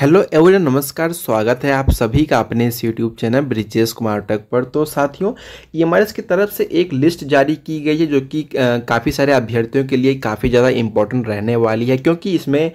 hello everyone नमस्कार स्वागत है आप सभी का अपने इस यूट्यूब चैनल ब्रिजेश कुमार टक पर तो साथियों एम की तरफ से एक लिस्ट जारी की गई है जो कि काफ़ी सारे अभ्यर्थियों के लिए काफ़ी ज़्यादा इम्पोर्टेंट रहने वाली है क्योंकि इसमें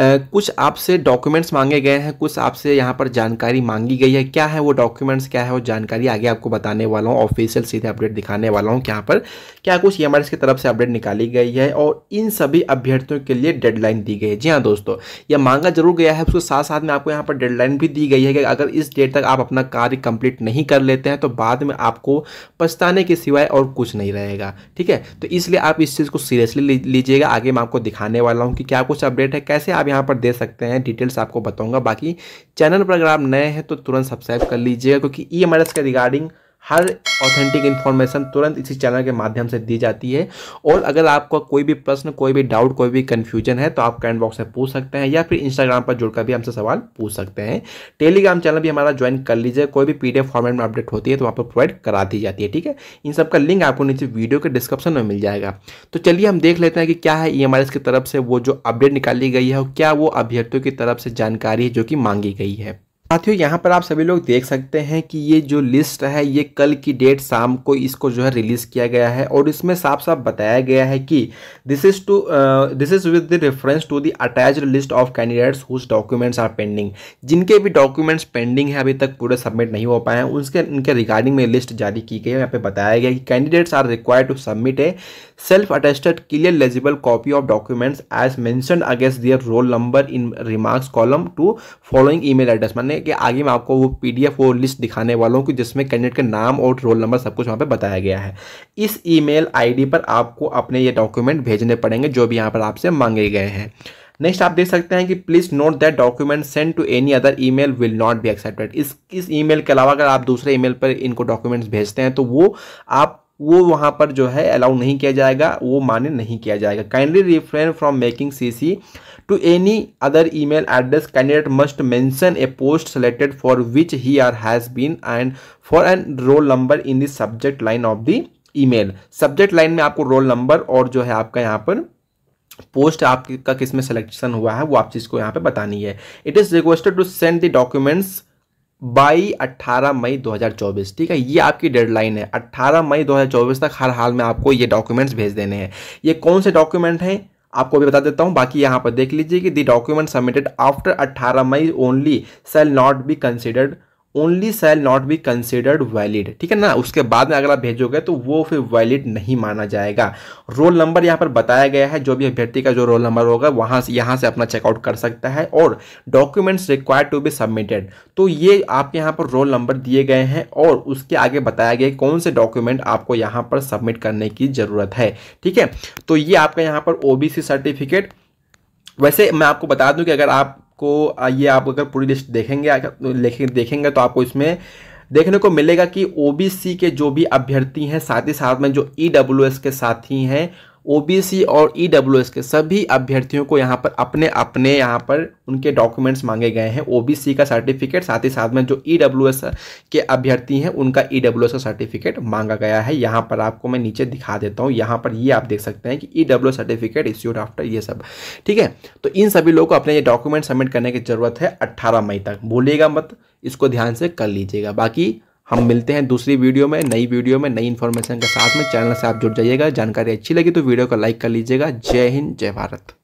कुछ आपसे डॉक्यूमेंट्स मांगे गए हैं कुछ आपसे यहाँ पर जानकारी मांगी गई है क्या है वो डॉक्यूमेंट्स क्या है वो जानकारी आगे आपको बताने वाला हूँ ऑफिशियल सीधे अपडेट दिखाने वाला हूँ यहाँ पर क्या कुछ ई e की तरफ से अपडेट निकाली गई है और इन सभी अभ्यर्थियों के लिए डेडलाइन दी गई है जी हाँ दोस्तों यह मांगा जरूर गया है उसके साथ साथ में आपको यहाँ पर डेडलाइन भी दी गई है कि अगर इस डेट तक आप अपना कार्य कंप्लीट नहीं कर लेते हैं तो बाद में आपको पछताने के सिवाय और कुछ नहीं रहेगा ठीक है तो इसलिए आप इस चीज़ को सीरियसली लीजिएगा आगे मैं आपको दिखाने वाला हूँ कि क्या कुछ अपडेट है कैसे आप यहाँ पर दे सकते हैं डिटेल्स आपको बताऊँगा बाकी चैनल पर अगर आप नए हैं तो तुरंत सब्सक्राइब कर लीजिएगा क्योंकि ई एम के रिगार्डिंग हर ऑथेंटिक इन्फॉर्मेशन तुरंत इसी चैनल के माध्यम से दी जाती है और अगर आपका कोई भी प्रश्न कोई भी डाउट कोई भी कन्फ्यूजन है तो आप कमेंट बॉक्स में पूछ सकते हैं या फिर इंस्टाग्राम पर जुड़कर भी हमसे सवाल पूछ सकते हैं टेलीग्राम चैनल भी हमारा ज्वाइन कर लीजिए कोई भी पी फॉर्मेट में अपडेट होती है तो वहाँ पर प्रोवाइड करा दी जाती है ठीक है इन सब लिंक आपको नीचे वीडियो के डिस्क्रिप्शन में मिल जाएगा तो चलिए हम देख लेते हैं कि क्या है ई e की तरफ से वो जो अपडेट निकाली गई है और क्या वो अभ्यर्थियों की तरफ से जानकारी है जो कि मांगी गई है साथियों यहाँ पर आप सभी लोग देख सकते हैं कि ये जो लिस्ट है ये कल की डेट शाम को इसको जो है रिलीज़ किया गया है और इसमें साफ साफ बताया गया है कि this is to this is with the reference to the attached list of candidates whose documents are pending जिनके भी डॉक्यूमेंट्स पेंडिंग है अभी तक पूरे सबमिट नहीं हो पाए हैं उनके उनके रिगार्डिंग में लिस्ट जारी की गई है यहाँ पे बताया गया कि candidates are require to submit a self attested clear legible copy of documents as mention against their roll number in remarks column to following email address मैंने है कि आगे मैं आपको वो पी वो लिस्ट दिखाने वाला हूँ कि जिसमें कैंडिडेट का नाम और रोल नंबर सब कुछ वहाँ पर बताया गया है इस ईमेल आईडी पर आपको अपने ये डॉक्यूमेंट भेजने पड़ेंगे जो भी यहाँ पर आपसे मांगे गए हैं नेक्स्ट आप देख सकते हैं कि please note that document send to any other email will not be accepted इस इस ईमेल के अलावा अगर आप दूसरे ईमेल पर इनको डॉक्यूमेंट्स भेजते हैं तो वो आप वो वहाँ पर जो है अलाउ नहीं किया जाएगा वो मान्य नहीं किया जाएगा kindly refrain from making C C to any other email address candidate must mention a post selected for which he are has been and for an roll number in the subject line of the email subject line में आपको roll number और जो है आपका यहाँ पर post आपका किस में सिलेक्शन हुआ है वो आप चीज़ को यहाँ पे बतानी है it is requested to send the documents by 18 May 2024 ठीक है ये आपकी डेडलाइन है 18 मई 2024 तक हर हाल में आपको ये डॉक्यूमेंट्स भेज देने हैं ये कौन से डॉक्यूमेंट हैं आपको भी बता देता हूँ बाकी यहाँ पर देख लीजिए कि the document submitted after 18 May only shall not be considered only shall not be considered valid ठीक है ना उसके बाद में अगर आप भेजोगे तो वो फिर वैलिड नहीं माना जाएगा रोल नंबर यहाँ पर बताया गया है जो भी अभ्यर्थी का जो रोल नंबर होगा वहाँ से यहाँ से अपना चेकआउट कर सकता है और documents require to be submitted तो ये आपके यहाँ पर रोल नंबर दिए गए हैं और उसके आगे बताया गया कौन से डॉक्यूमेंट आपको यहाँ पर सबमिट करने की ज़रूरत है ठीक है तो ये आपका यहाँ पर ओ सर्टिफिकेट वैसे मैं आपको बता दूं कि अगर आप आपको ये आप अगर पूरी लिस्ट देखेंगे देखेंगे तो आपको इसमें देखने को मिलेगा कि ओबीसी के जो भी अभ्यर्थी हैं साथ ही साथ में जो ईडब्ल्यूएस e के साथी हैं ओबीसी और ईडब्ल्यूएस e के सभी अभ्यर्थियों को यहाँ पर अपने अपने यहाँ पर उनके डॉक्यूमेंट्स मांगे गए हैं ओबीसी का सर्टिफिकेट साथ ही साथ में जो ईडब्ल्यूएस e के अभ्यर्थी हैं उनका ईडब्ल्यूएस e का सर्टिफिकेट मांगा गया है यहाँ पर आपको मैं नीचे दिखा देता हूँ यहाँ पर ये आप देख सकते हैं कि ई सर्टिफिकेट इश्यूड आफ्टर ये सब ठीक है तो इन सभी लोगों को अपने ये डॉक्यूमेंट सबमिट करने की जरूरत है अट्ठारह मई तक भूलिएगा मत इसको ध्यान से कर लीजिएगा बाकी हम मिलते हैं दूसरी वीडियो में नई वीडियो में नई इन्फॉर्मेशन के साथ में चैनल से आप जुड़ जाइएगा जानकारी अच्छी लगी तो वीडियो को लाइक कर लीजिएगा जय हिंद जय भारत